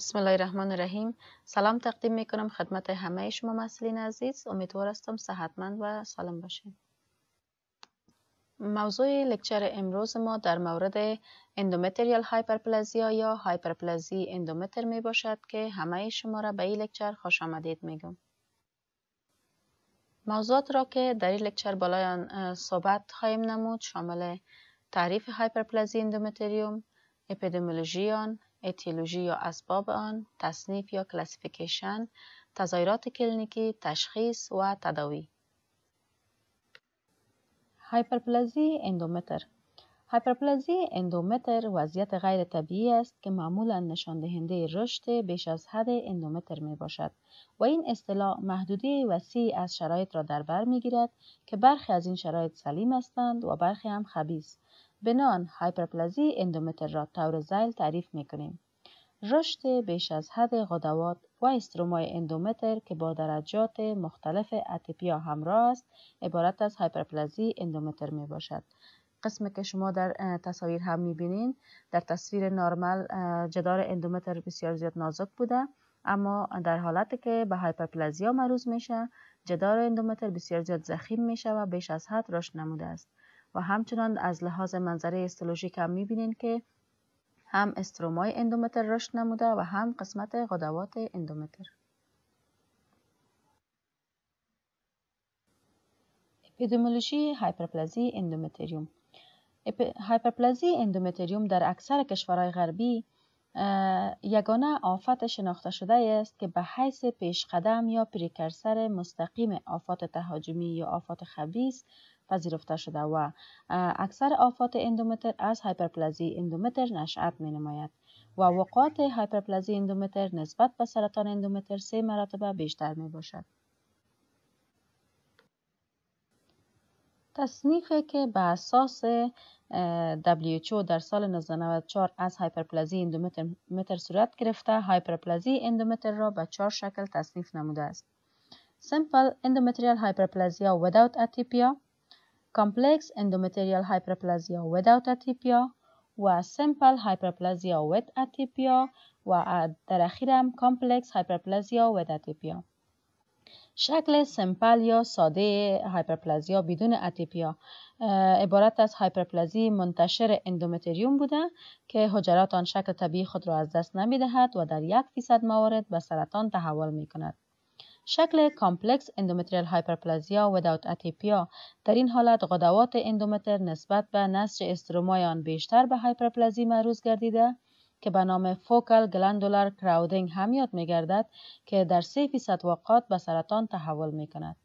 بسم الله الرحمن الرحیم سلام تقدیم می کنم خدمت همه شما مسئولین عزیز امیدوار هستم صحتمند و سالم باشید موضوع لکچر امروز ما در مورد اندومتریال هایپرپلازیا یا هایپرپلازی اندومتر می باشد که همه شما را به این لکچر خوش آمدید میگم موضوعات را که در این لکچر بالای صحبت خواهیم نمود شامل تعریف هایپرپلازی اندومتریوم اپیدمیولوژی آن اتیولوژی یا اسباب آن، تصنیف یا کلاسیفیکیشن، تظاهرات کلینیکی، تشخیص و تداوی. هایپرپلازی اندومتر هایپرپلازی اندومتر وضعیت غیر طبیعی است که معمولا نشان دهنده رشد بیش از حد اندومتر می باشد و این اصطلاح محدودی وسیع از شرایط را در بر می گیرد که برخی از این شرایط سلیم هستند و برخی هم خبیث به نان هایپرپلازی اندومتر را زیل تعریف میکنیم رشد بیش از حد غدوات و استرومای اندومتر که با درجات مختلف اتپیا همراه است عبارت از هایپرپلازی اندومتر می باشد قسم که شما در تصاویر هم بینین در تصویر نارمل جدار اندومتر بسیار زیاد نازک بوده اما در حالتی که به هایپرپلازیا معروض میشه جدار اندومتر بسیار زیاد زخیم میشه و بیش از حد رشد نموده است و همچنان از لحاظ منظره استولوژیک هم میبینین که هم استرومای اندومتر رشد نموده و هم قسمت غدوات اندومتر. اپیدمیولوژی هایپرپلازی اندومتریوم هایپرپلازی اندومتریوم در اکثر کشورهای غربی یگانه آفت شناخته شده است که به حیث پیشقدم یا پریکرسر مستقیم آفات تهاجمی یا آفات خبیس پذیرفته شده و اکثر آفات اندومتر از هایپرپلازی اندومتر نشأت می نماید و وقات هایپرپلازی اندومتر نسبت به سرطان اندومتر سه مرتبه بیشتر می باشد. تصنیفی که به اساس WHO در سال 1994 از هایپرپلازی اندومتر صورت گرفته هایپرپلازی اندومتر را به چهار شکل تصنیف نموده است Simple endometrial hyperplasia without atypia Complex endometrial hyperplasia without atypia و Simple hyperplasia with atypia و در اخیرم Complex hyperplasia with atypia شکل سمپل یا ساده هایپرپلازیا بدون اتیپیا عبارت از هایپرپلازی منتشر اندومتریوم بوده که حجرات آن شکل طبیعی خود را از دست دهد و در یک فیصد موارد به سرطان تحول می کند. شکل کامپلکس اندومتریال هایپرپلازیا وداوت اتیپیا در این حالت غدوات اندومتر نسبت به نسج استرومای آن بیشتر به هایپرپلازی معروض گردیده که به نام فوکل گلندولار کراودینگ هم یاد می گردد که در 3 فیصد وقات به سرطان تحول می کند.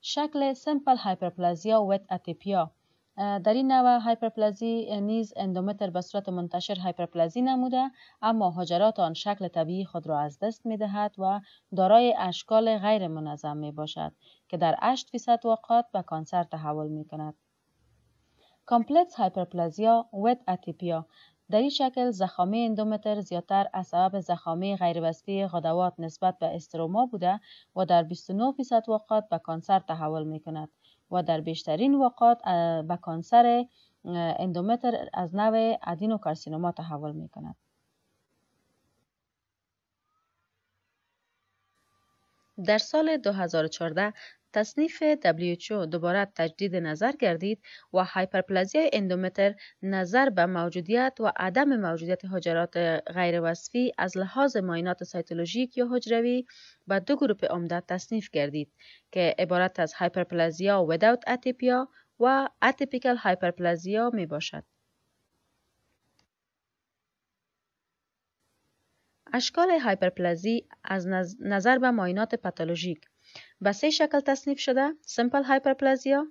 شکل سیمپل هایپرپلازیا ویت اتیپیا در این نوع هایپرپلازی نیز اندومتر به صورت منتشر هایپرپلازی نموده اما حجرات آن شکل طبیعی خود را از دست می دهد و دارای اشکال غیر منظم می باشد که در 8 فیصد وقات به کانسر تحول می کند. کامپلکس هایپرپلازیا ویت اتیپیا در این شکل زخامه اندومتر زیادتر از سبب زخامه غیروسته غدوات نسبت به استروما بوده و در 29 فیصد وقت به کانسر تحول می کند و در بیشترین وقت به کانسر اندومتر از نوع کارسینوما تحول می کند. در سال 2014 تصنیف WHO دوباره تجدید نظر گردید و هایپرپلازی اندومتر نظر به موجودیت و عدم موجودیت حجرات غیر وصفی از لحاظ ماینات سایتولوژیک یا حجروی به دو گروه عمده تصنیف گردید که عبارت از هایپرپلازیا وداوت اتیپیا و اتیپیکل هایپرپلازیا می باشد. اشکال هایپرپلازی از نظر به ماینات پاتولوژیک به سه شکل تصنیف شده سیمپل هایپرپلازیا،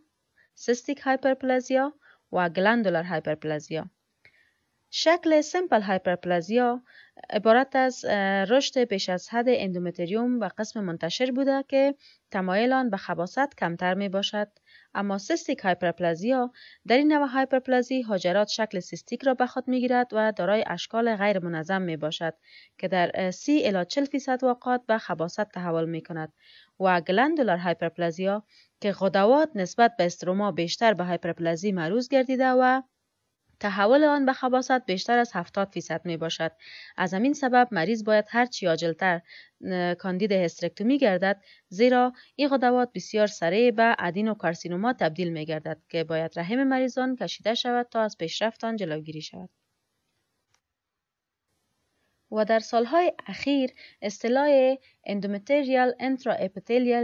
سیستیک هایپرپلازیا و گلندولر هایپرپلازیا. شکل سیمپل هایپرپلازیا عبارت از رشد پیش از حد اندومتریوم و قسم منتشر بوده که تمایل آن به خباست کمتر می باشد اما سیستیک هایپرپلازیا در این نوع هایپرپلازی حاجرات شکل سیستیک را به خود میگیرد و دارای اشکال غیر منظم می باشد که در 30 الا 40 فیصد وقت به خباست تحول می کند و گلندولار هایپرپلازیا که غدوات نسبت به استروما بیشتر به هایپرپلازی معروض گردیده و تحول آن به خباست بیشتر از 70 فیصد می باشد. از همین سبب مریض باید هر هرچی آجلتر کاندید هسترکتومی گردد زیرا این غدوات بسیار سریع به ادین و کارسینوما تبدیل می گردد که باید رحم مریضان کشیده شود تا از پیشرفت آن جلوگیری شود. و در سالهای اخیر اصطلاح اندومتریال انترا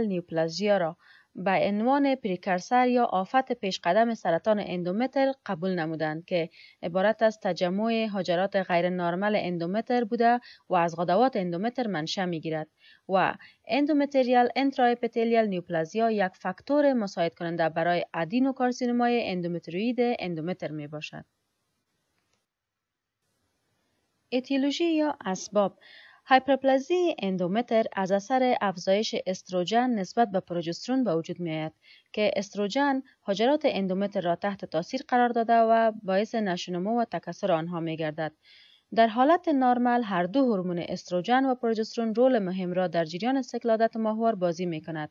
نیوپلازیا را به عنوان پریکرسر یا آفت پیشقدم سرطان اندومتر قبول نمودند که عبارت از تجمع حجرات غیر نارمل اندومتر بوده و از غدوات اندومتر منشه می گیرد و اندومتریال انتراپتلیال نیوپلازیا یک فاکتور مساعد کننده برای کارسینمای اندومتروید اندومتر می باشد. اتیولوژی یا اسباب هایپرپلازی اندومتر از اثر افزایش استروژن نسبت به پروژسترون به وجود می آید که استروژن حجرات اندومتر را تحت تاثیر قرار داده و باعث نشونمو و تکسر آنها می گردد. در حالت نرمال هر دو هورمون استروژن و پروژسترون رول مهم را در جریان سکلادت ماهوار بازی می کند.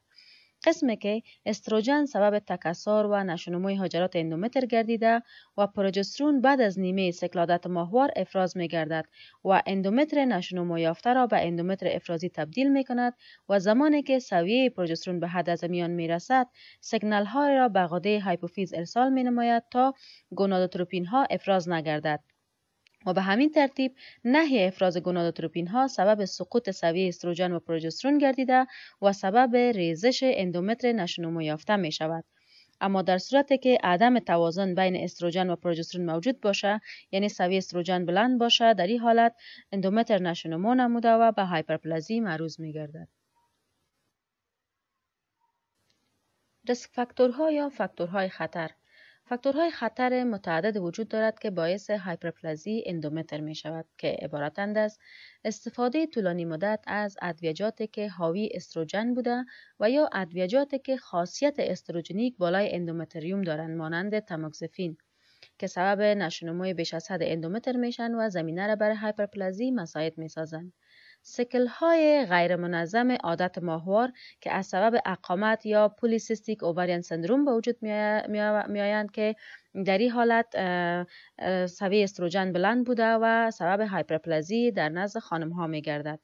قسمی که استروژن سبب تکسر و نشونمای حجرات اندومتر گردیده و پروژسترون بعد از نیمه سکلادت ماهوار افراز می گردد و اندومتر نشونموی یافته را به اندومتر افرازی تبدیل می کند و زمانی که سویه پروژسترون به حد از میان می رسد سگنال های را به غده هایپوفیز ارسال می نماید تا گونادوتروپین ها افراز نگردد و به همین ترتیب نهی افراز گونادوتروپین ها سبب سقوط سوی استروژن و پروژسترون گردیده و سبب ریزش اندومتر نشنومو یافته می شود. اما در صورتی که عدم توازن بین استروژن و پروژسترون موجود باشه یعنی سوی استروژن بلند باشه در این حالت اندومتر نشونما نموده و به هایپرپلازی معروض می گردد. ریسک فاکتورها یا فاکتورهای خطر فاکتورهای خطر متعدد وجود دارد که باعث هایپرپلازی اندومتر می شود که عبارتند از استفاده طولانی مدت از ادویجاتی که حاوی استروژن بوده و یا ادویجاتی که خاصیت استروژنیک بالای اندومتریوم دارند مانند تاموکسفین که سبب نشونمای بیش از حد اندومتر میشن و زمینه را برای هایپرپلازی مساعد سازند. سکل غیر منظم عادت ماهوار که از سبب اقامت یا پولیسیستیک اوورین سندروم به وجود آیند که در این حالت سوی استروژن بلند بوده و سبب هایپرپلازی در نزد خانم ها می گردد.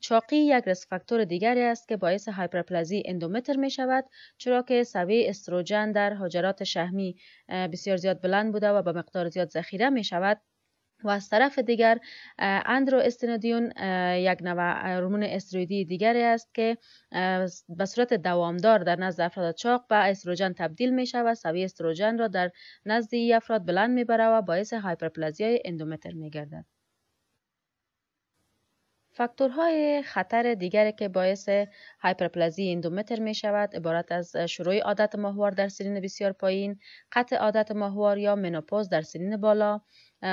چاقی یک ریسک فاکتور دیگری است که باعث هایپرپلازی اندومتر می شود چرا که سوی استروژن در حجرات شهمی بسیار زیاد بلند بوده و به مقدار زیاد ذخیره می شود و از طرف دیگر اندرو استنادیون یک نوع هورمون استرویدی دیگری است که به صورت دوامدار در نزد افراد چاق به استروژن تبدیل می شود سوی استروژن را در نزد ای افراد بلند می برود و باعث هایپرپلازیای اندومتر می گردد. فاکتورهای خطر دیگری که باعث هایپرپلازی اندومتر می شود عبارت از شروع عادت ماهوار در سنین بسیار پایین، قطع عادت ماهوار یا منوپوز در سنین بالا،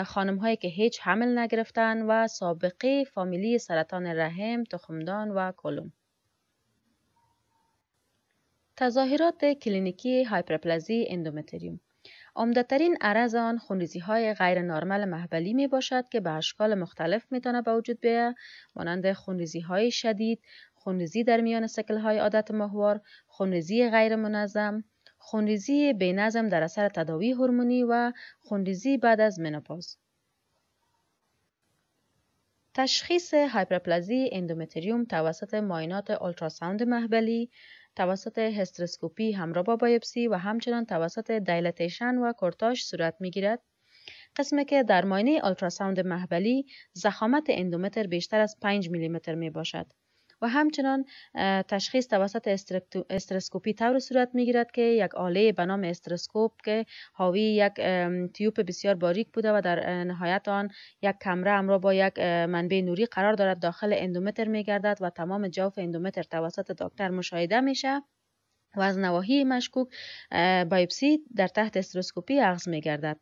خانم هایی که هیچ حمل نگرفتن و سابقه فامیلی سرطان رحم، تخمدان و کلوم. تظاهرات کلینیکی هایپرپلازی اندومتریوم عمدهترین عرض آن خونریزی های غیر نارمل محبلی می باشد که به اشکال مختلف می تانه به وجود بیا مانند خونریزی های شدید، خونریزی در میان سکل های عادت ماهوار، خونریزی غیر منظم، خونریزی نظم در اثر تداوی هورمونی و خونریزی بعد از منوپاز تشخیص هایپرپلازی اندومتریوم توسط ماینات اولتراساوند محبلی توسط هسترسکوپی همراه با بایپسی و همچنان توسط دایلتیشن و کورتاژ صورت میگیرد قسمی که در ماینه اولتراساوند محبلی زخامت اندومتر بیشتر از 5 میلیمتر می باشد و همچنان تشخیص توسط استرسکوپی طور صورت می گیرد که یک آله به نام استرسکوپ که حاوی یک تیوب بسیار باریک بوده و در نهایت آن یک کمره همراه با یک منبع نوری قرار دارد داخل اندومتر می گردد و تمام جوف اندومتر توسط دکتر مشاهده میشه و از نواحی مشکوک بایوپسی در تحت استروسکوپی عغز می گردد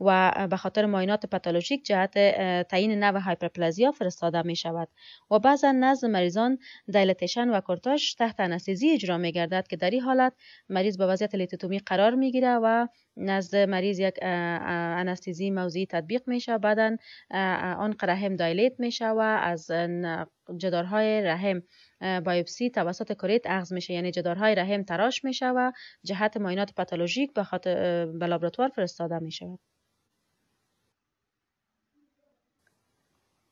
و به خاطر ماینات پاتولوژیک جهت تعیین نو هایپرپلازیا فرستاده می شود و بعضا نزد مریضان دایلتشان و کورتاژ تحت انستزی اجرا می گردد که در این حالت مریض به وضعیت لیتوتومی قرار می گیره و نزد مریض یک انستزی موضعی تطبیق میشه بعدا آن رحم دایلیت میشه و از جدارهای رحم بایوپسی توسط کریت اخذ میشه یعنی جدارهای رحم تراش میشه و جهت ماینات پاتولوژیک به خاطر به لابراتوار فرستاده میشه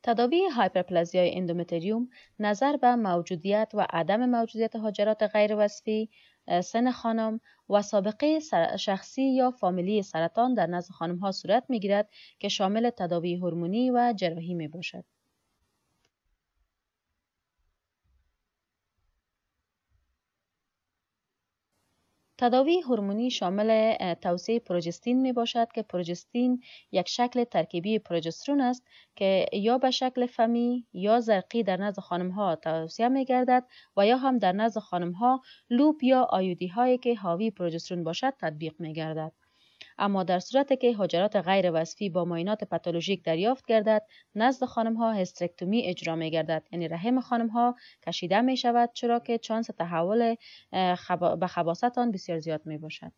تداوی هایپرپلازیای اندومتریوم نظر به موجودیت و عدم موجودیت حجرات غیر وصفی، سن خانم و سابقه شخصی یا فامیلی سرطان در نزد خانم ها صورت می گیرد که شامل تداوی هورمونی و جراحی می باشد. تداوی هورمونی شامل توسعه پروژستین می باشد که پروژستین یک شکل ترکیبی پروژسترون است که یا به شکل فمی یا زرقی در نزد خانم ها توسعه می گردد و یا هم در نزد خانم ها لوپ یا آیودی هایی که حاوی پروژسترون باشد تطبیق می گردد. اما در صورت که حجرات غیر وصفی با ماینات پاتولوژیک دریافت گردد نزد خانم ها هسترکتومی اجرا می گردد یعنی رحم خانم ها کشیده می شود چرا که چانس تحول به خباست آن بسیار زیاد می باشد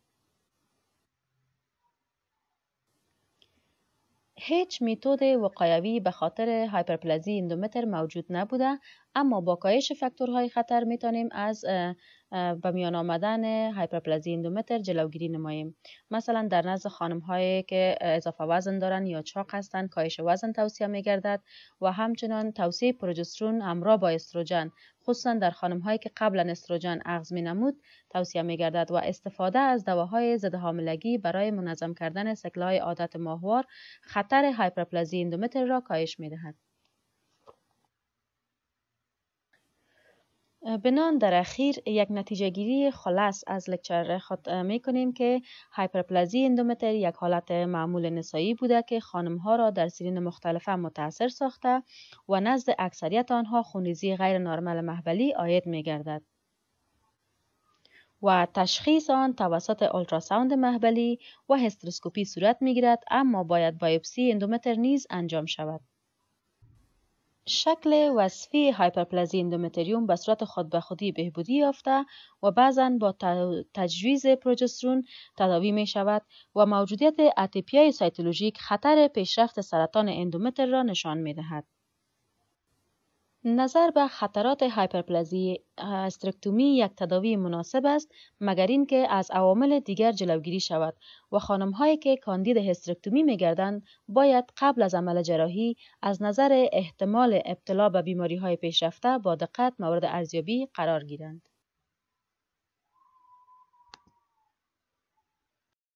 هیچ میتود وقایوی به خاطر هایپرپلازی اندومتر موجود نبوده اما با کاهش فاکتورهای خطر میتونیم از به میان آمدن هایپرپلازی اندومتر جلوگیری نماییم مثلا در نزد خانم هایی که اضافه وزن دارن یا چاق هستند کاهش وزن توصیه میگردد و همچنان توصیه پروژسترون همراه با استروژن خصوصا در خانم هایی که قبلا استروژن اخذ می نمود توصیه می گردد و استفاده از دواهای ضد حاملگی برای منظم کردن های عادت ماهوار خطر هایپرپلازی اندومتر را کاهش می بنان در اخیر یک نتیجه گیری خلاص از لکچر خود می کنیم که هایپرپلازی اندومتر یک حالت معمول نسایی بوده که خانم ها را در سیرین مختلفه متاثر ساخته و نزد اکثریت آنها خونریزی غیر نارمل محبلی آید می گردد. و تشخیص آن توسط اولتراساوند محبلی و هستروسکوپی صورت می گیرد اما باید بایوپسی اندومتر نیز انجام شود. شکل وصفی هایپرپلازی اندومتریوم به صورت خود به خودی بهبودی یافته و بعضا با تجویز پروژسترون تداوی می شود و موجودیت اتپیای سایتولوژیک خطر پیشرفت سرطان اندومتر را نشان می دهد. نظر به خطرات هایپرپلازی استرکتومی یک تداوی مناسب است مگر اینکه از عوامل دیگر جلوگیری شود و خانم هایی که کاندید هسترکتومی می گردند باید قبل از عمل جراحی از نظر احتمال ابتلا به بیماری های پیشرفته با دقت مورد ارزیابی قرار گیرند